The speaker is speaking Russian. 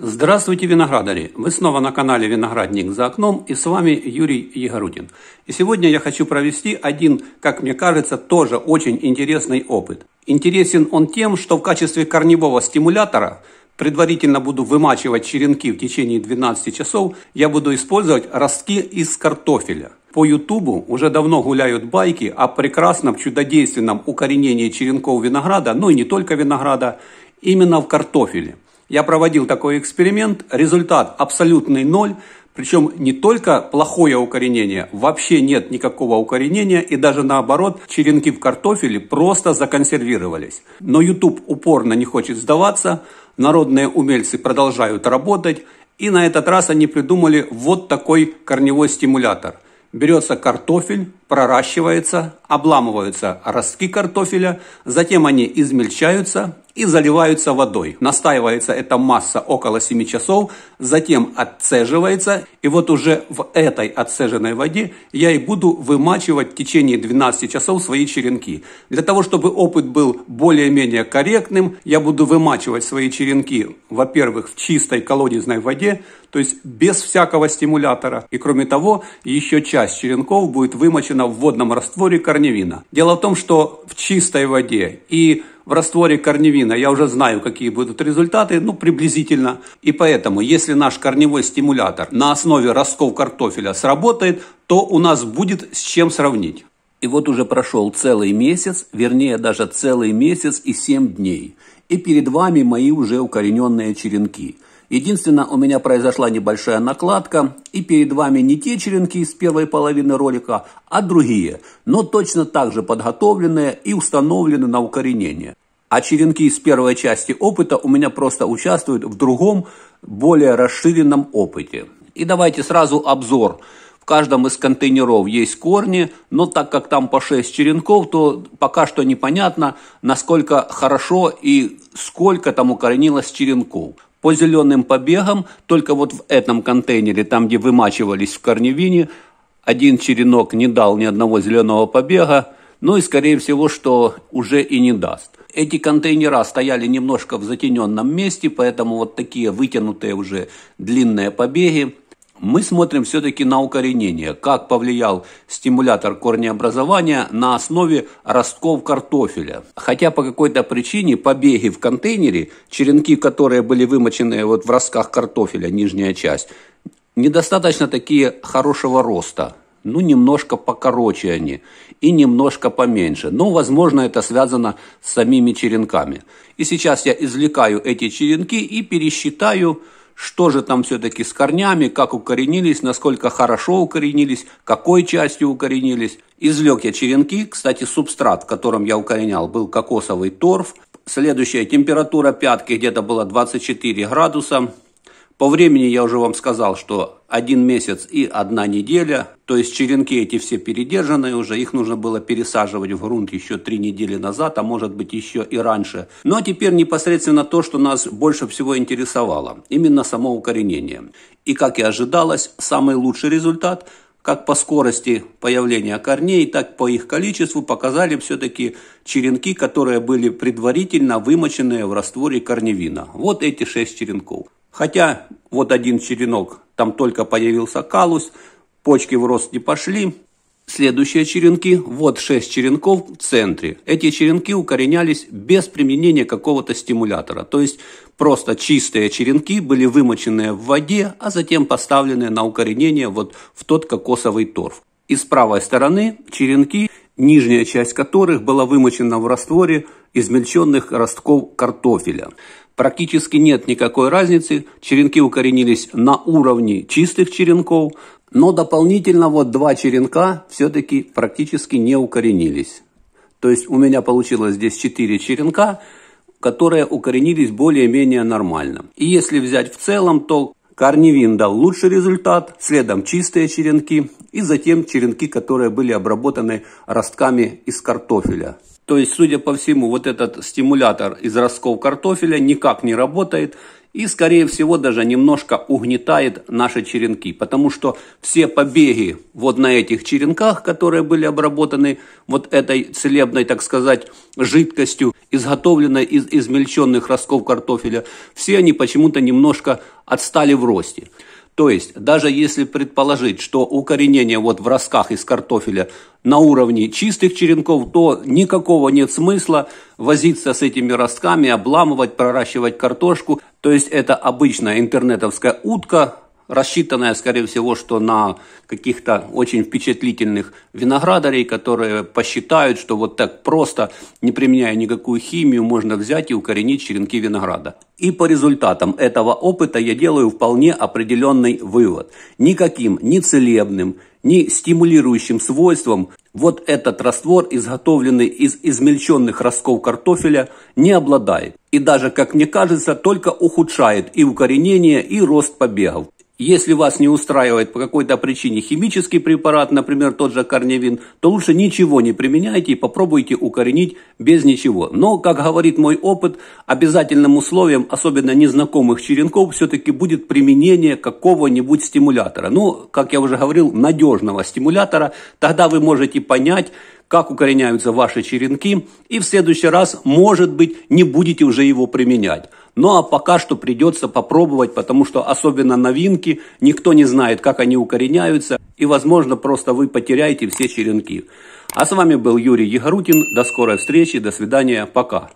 Здравствуйте, виноградари! Вы снова на канале «Виноградник за окном» и с вами Юрий Егорутин. И сегодня я хочу провести один, как мне кажется, тоже очень интересный опыт. Интересен он тем, что в качестве корневого стимулятора предварительно буду вымачивать черенки в течение 12 часов, я буду использовать ростки из картофеля. По Ютубу уже давно гуляют байки о прекрасном чудодейственном укоренении черенков винограда, ну и не только винограда, именно в картофеле – я проводил такой эксперимент, результат абсолютный ноль, причем не только плохое укоренение, вообще нет никакого укоренения, и даже наоборот, черенки в картофеле просто законсервировались. Но YouTube упорно не хочет сдаваться, народные умельцы продолжают работать, и на этот раз они придумали вот такой корневой стимулятор. Берется картофель, проращивается, обламываются ростки картофеля, затем они измельчаются, и заливаются водой. Настаивается эта масса около 7 часов, затем отцеживается, и вот уже в этой отцеженной воде я и буду вымачивать в течение 12 часов свои черенки. Для того, чтобы опыт был более-менее корректным, я буду вымачивать свои черенки, во-первых, в чистой колодезной воде, то есть без всякого стимулятора. И кроме того, еще часть черенков будет вымочена в водном растворе корневина. Дело в том, что в чистой воде и в растворе корневина. Я уже знаю, какие будут результаты, ну, приблизительно. И поэтому, если наш корневой стимулятор на основе ростков картофеля сработает, то у нас будет с чем сравнить. И вот уже прошел целый месяц, вернее даже целый месяц и 7 дней. И перед вами мои уже укорененные черенки – Единственное, у меня произошла небольшая накладка, и перед вами не те черенки из первой половины ролика, а другие, но точно так же подготовленные и установлены на укоренение. А черенки из первой части опыта у меня просто участвуют в другом, более расширенном опыте. И давайте сразу обзор. В каждом из контейнеров есть корни, но так как там по 6 черенков, то пока что непонятно, насколько хорошо и сколько там укоренилось черенков по зеленым побегам, только вот в этом контейнере, там, где вымачивались в корневине, один черенок не дал ни одного зеленого побега, ну и, скорее всего, что уже и не даст. Эти контейнера стояли немножко в затененном месте, поэтому вот такие вытянутые уже длинные побеги мы смотрим все-таки на укоренение, как повлиял стимулятор корнеобразования на основе ростков картофеля. Хотя по какой-то причине побеги в контейнере, черенки, которые были вымочены вот в ростках картофеля, нижняя часть, недостаточно такие хорошего роста. Ну, немножко покороче они и немножко поменьше. Но, возможно, это связано с самими черенками. И сейчас я извлекаю эти черенки и пересчитаю, что же там все-таки с корнями, как укоренились, насколько хорошо укоренились, какой частью укоренились. Извлек я черенки, кстати, субстрат, которым я укоренял, был кокосовый торф. Следующая температура пятки где-то была 24 градуса. По времени я уже вам сказал, что один месяц и одна неделя, то есть черенки эти все передержанные уже, их нужно было пересаживать в грунт еще три недели назад, а может быть еще и раньше. Но теперь непосредственно то, что нас больше всего интересовало, именно само укоренение. И как и ожидалось, самый лучший результат – как по скорости появления корней, так по их количеству показали все-таки черенки, которые были предварительно вымоченные в растворе корневина. Вот эти шесть черенков. Хотя вот один черенок, там только появился калус, почки в рост не пошли. Следующие черенки, вот шесть черенков в центре. Эти черенки укоренялись без применения какого-то стимулятора. То есть просто чистые черенки были вымочены в воде, а затем поставлены на укоренение вот в тот кокосовый торф. И с правой стороны черенки, нижняя часть которых была вымочена в растворе измельченных ростков картофеля. Практически нет никакой разницы, черенки укоренились на уровне чистых черенков, но дополнительно вот два черенка все-таки практически не укоренились. То есть у меня получилось здесь 4 черенка, которые укоренились более-менее нормально. И если взять в целом, то корневин дал лучший результат, следом чистые черенки и затем черенки, которые были обработаны ростками из картофеля. То есть, судя по всему, вот этот стимулятор из ростков картофеля никак не работает и, скорее всего, даже немножко угнетает наши черенки, потому что все побеги вот на этих черенках, которые были обработаны вот этой целебной, так сказать, жидкостью, изготовленной из измельченных ростков картофеля, все они почему-то немножко отстали в росте. То есть, даже если предположить, что укоренение вот в ростках из картофеля на уровне чистых черенков, то никакого нет смысла возиться с этими ростками, обламывать, проращивать картошку. То есть, это обычная интернетовская утка, рассчитанная, скорее всего, что на каких-то очень впечатлительных виноградарей, которые посчитают, что вот так просто, не применяя никакую химию, можно взять и укоренить черенки винограда. И по результатам этого опыта я делаю вполне определенный вывод. Никаким ни целебным, ни стимулирующим свойством вот этот раствор, изготовленный из измельченных ростков картофеля, не обладает. И даже, как мне кажется, только ухудшает и укоренение, и рост побегов. Если вас не устраивает по какой-то причине химический препарат, например, тот же корневин, то лучше ничего не применяйте и попробуйте укоренить без ничего. Но, как говорит мой опыт, обязательным условием, особенно незнакомых черенков, все-таки будет применение какого-нибудь стимулятора. Ну, как я уже говорил, надежного стимулятора. Тогда вы можете понять, как укореняются ваши черенки, и в следующий раз, может быть, не будете уже его применять. Ну а пока что придется попробовать, потому что особенно новинки, никто не знает, как они укореняются, и возможно просто вы потеряете все черенки. А с вами был Юрий Егорутин, до скорой встречи, до свидания, пока.